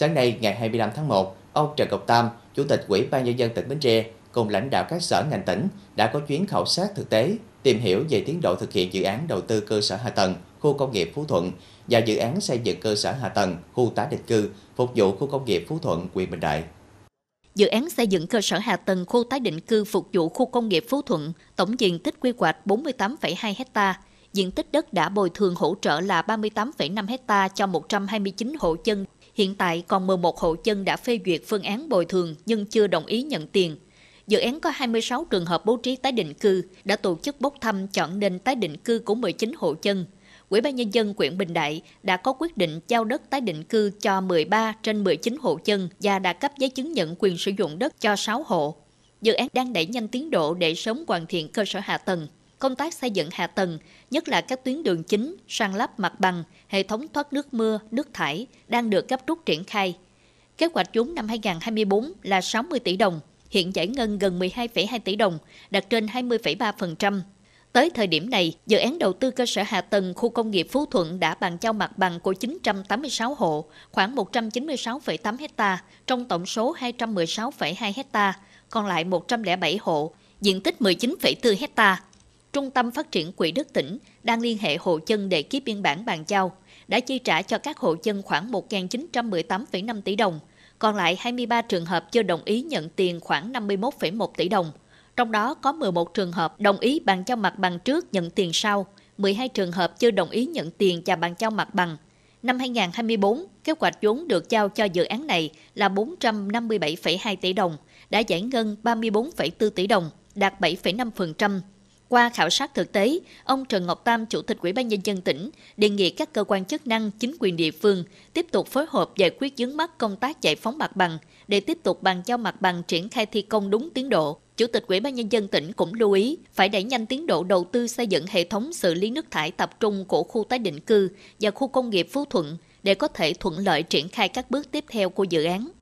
Sáng nay ngày 25 tháng 1, ông Trần Ngọc Tam, Chủ tịch Ủy ban nhân dân tỉnh Bến Tre cùng lãnh đạo các sở ngành tỉnh đã có chuyến khảo sát thực tế, tìm hiểu về tiến độ thực hiện dự án đầu tư cơ sở hạ tầng khu công nghiệp Phú Thuận và dự án xây dựng cơ sở hạ tầng khu tái định cư phục vụ khu công nghiệp Phú Thuận, huyện Bình Đại. Dự án xây dựng cơ sở hạ tầng khu tái định cư phục vụ khu công nghiệp Phú Thuận, tổng diện tích quy hoạch 48,2 hecta, diện tích đất đã bồi thường hỗ trợ là 38,5 hecta cho 129 hộ dân Hiện tại còn 11 hộ dân đã phê duyệt phương án bồi thường nhưng chưa đồng ý nhận tiền. Dự án có 26 trường hợp bố trí tái định cư đã tổ chức bốc thăm chọn nên tái định cư của 19 hộ dân. Ủy ban nhân dân huyện Bình Đại đã có quyết định giao đất tái định cư cho 13 trên 19 hộ dân và đã cấp giấy chứng nhận quyền sử dụng đất cho 6 hộ. Dự án đang đẩy nhanh tiến độ để sớm hoàn thiện cơ sở hạ tầng, công tác xây dựng hạ tầng, nhất là các tuyến đường chính, sang lắp mặt bằng, hệ thống thoát nước mưa, nước thải đang được gấp rút triển khai. Kế hoạch vốn năm 2024 là 60 tỷ đồng, hiện giải ngân gần 12,2 tỷ đồng, đạt trên 20,3%. Tới thời điểm này, dự án đầu tư cơ sở hạ tầng khu công nghiệp Phú Thuận đã bàn giao mặt bằng của 986 hộ, khoảng 196,8 hecta trong tổng số 216,2 hecta, còn lại 107 hộ, diện tích 19,4 hecta Trung tâm Phát triển Quỹ đất tỉnh đang liên hệ hộ dân để ký biên bản bàn giao, đã chi trả cho các hộ dân khoảng 1.918,5 tỷ đồng, còn lại 23 trường hợp chưa đồng ý nhận tiền khoảng 51,1 tỷ đồng. Trong đó có 11 trường hợp đồng ý bàn giao mặt bằng trước nhận tiền sau, 12 trường hợp chưa đồng ý nhận tiền và bàn giao mặt bằng. Năm 2024, kế hoạch vốn được giao cho dự án này là 457,2 tỷ đồng, đã giải ngân 34,4 tỷ đồng, đạt 7,5%, qua khảo sát thực tế, ông Trần Ngọc Tam, Chủ tịch Ủy ban Nhân dân tỉnh, đề nghị các cơ quan chức năng, chính quyền địa phương tiếp tục phối hợp giải quyết dướng mắt công tác giải phóng mặt bằng để tiếp tục bàn giao mặt bằng triển khai thi công đúng tiến độ. Chủ tịch Ủy ban Nhân dân tỉnh cũng lưu ý phải đẩy nhanh tiến độ đầu tư xây dựng hệ thống xử lý nước thải tập trung của khu tái định cư và khu công nghiệp Phú Thuận để có thể thuận lợi triển khai các bước tiếp theo của dự án.